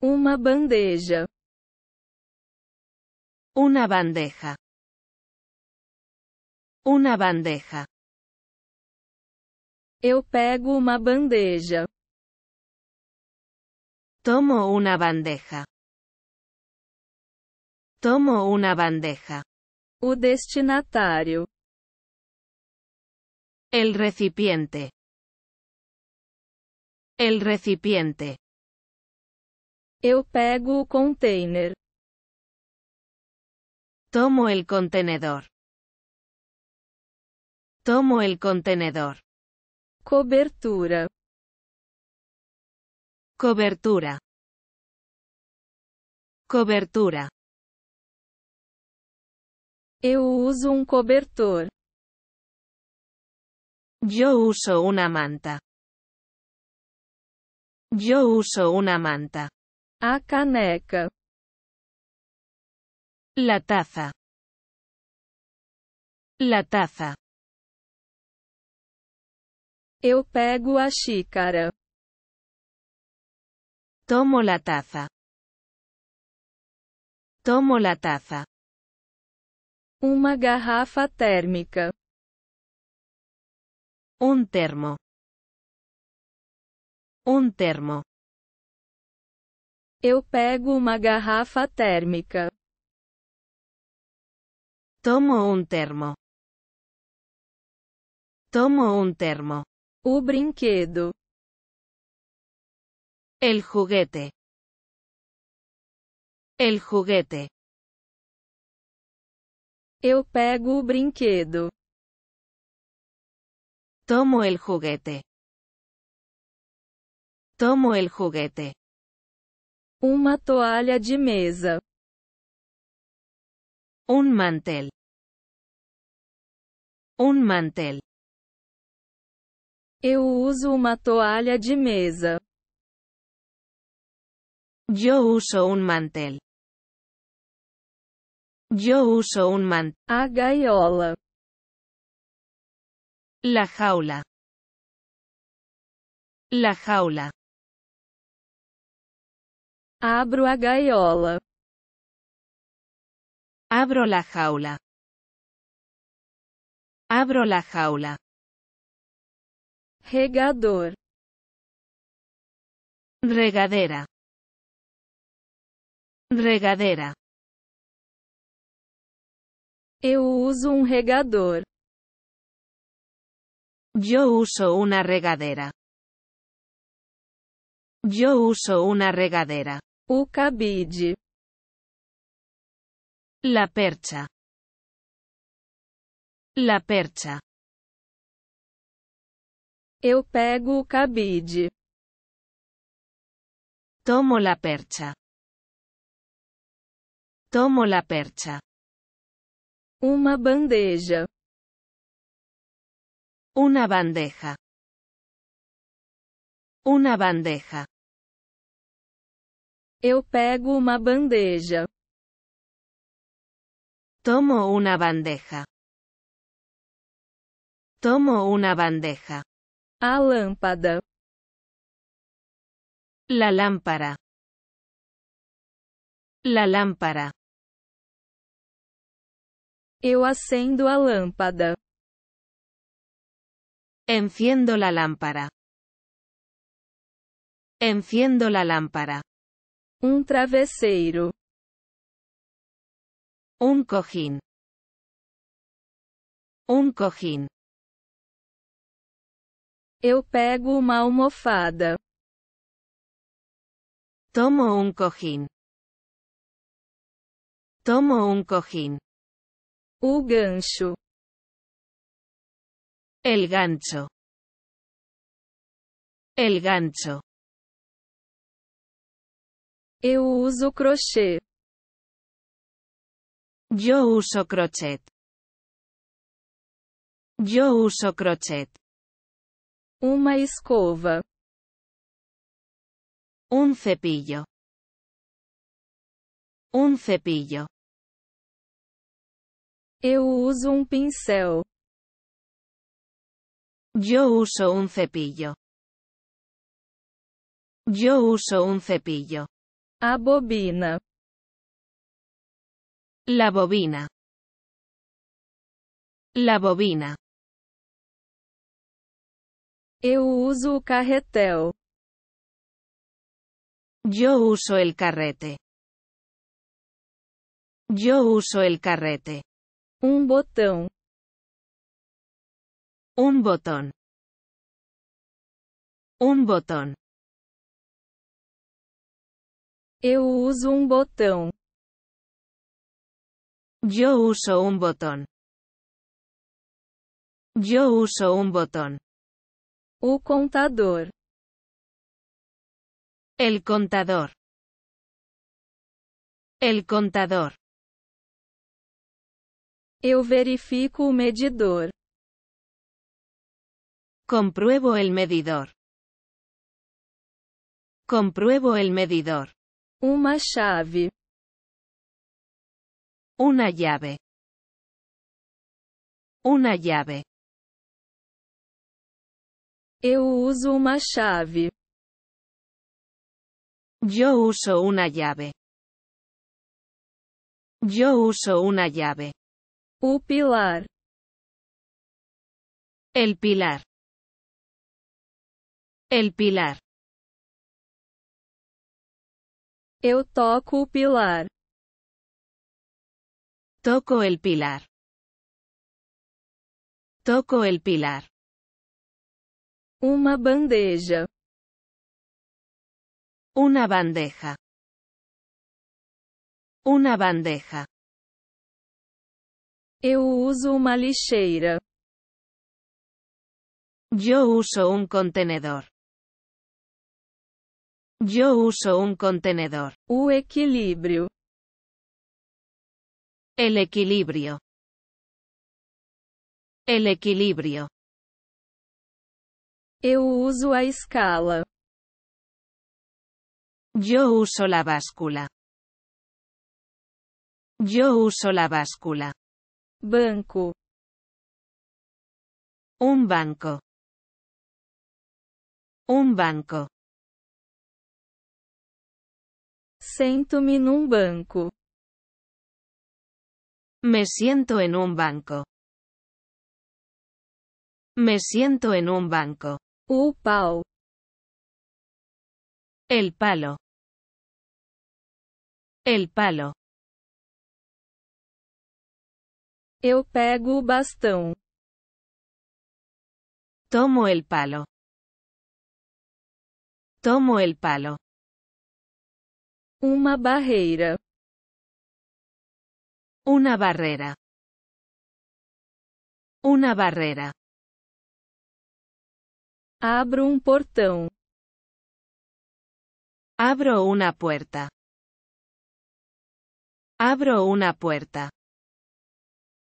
una bandeja. Una bandeja. Una bandeja. Eu pego una bandeja. Tomo una bandeja. Tomo una bandeja. O destinatario. El recipiente. El recipiente. Eu pego o container. Tomo el contenedor. Tomo el contenedor. Cobertura. Cobertura. Cobertura. Eu uso un um cobertor. Yo uso una manta. Yo uso una manta. A caneca. La taza. La taza. Eu pego a xícara. Tomo la taza. Tomo la taza. Uma garrafa térmica. Un termo. Un termo. Eu pego uma garrafa térmica. Tomo un termo. Tomo un termo. O brinquedo. El juguete. El juguete. Eu pego o brinquedo. Tomo el juguete. Tomo el juguete. Uma toalha de mesa. Un mantel. Un mantel. Eu uso uma toalha de mesa. Yo uso un mantel. Yo uso un mantel. A gaiola. La jaula. La jaula. Abro a gaiola. Abro la jaula. Abro la jaula. Regador. Regadera. Regadera. Eu uso un um regador. Yo uso una regadera. Yo uso una regadera. O cabide. La percha. La percha. Eu pego o cabide. Tomo la percha. Tomo la percha. Uma bandeja. Una bandeja. Una bandeja. Eu pego uma bandeja. Tomo una bandeja. Tomo una bandeja. A lámpara. La lámpara. La lámpara. Eu acendo a lámpara. Enciendo la lámpara. Enciendo la lámpara. Um travesseiro. Um cojín. Um cojín. Eu pego uma almofada. Tomo um cojín. Tomo um cojín. O gancho. El gancho. El gancho. Eu uso crochê. Eu uso crochê. Eu uso crochê. Uma escova. Um cepillo. Um cepillo. Eu uso um pincel. Eu uso um cepillo. Eu uso um cepillo. A bobina. La bobina. La bobina. Eu uso o carretel. Yo uso el carrete. Yo uso el carrete. Um Un botón. Un botón. Un botón. Eu uso um botão. Eu uso um botão. Eu uso um botão. O contador. El contador. El contador. Eu verifico o medidor. Compruebo el medidor. Compruebo el medidor. una llave Una llave. Una llave. Eu uso una Yo uso una llave. Yo uso una llave. U pilar. El pilar. El pilar. Eu toco o pilar. Toco el pilar. Toco el pilar. Uma bandeja. Una bandeja. Una bandeja. Eu uso uma lixeira. Yo uso un contenedor. Yo uso un contenedor. u equilibrio. El equilibrio. El equilibrio. Yo uso a escala. Yo uso la báscula. Yo uso la báscula. Banco. Un banco. Un banco. Sento-me un banco. Me siento en un banco. Me siento en un banco. U pau. El palo. El palo. Eu pego o bastão. Tomo el palo. Tomo el palo una barreira. Una barrera. Una barrera. Abro un um portón. Abro una puerta. Abro una puerta.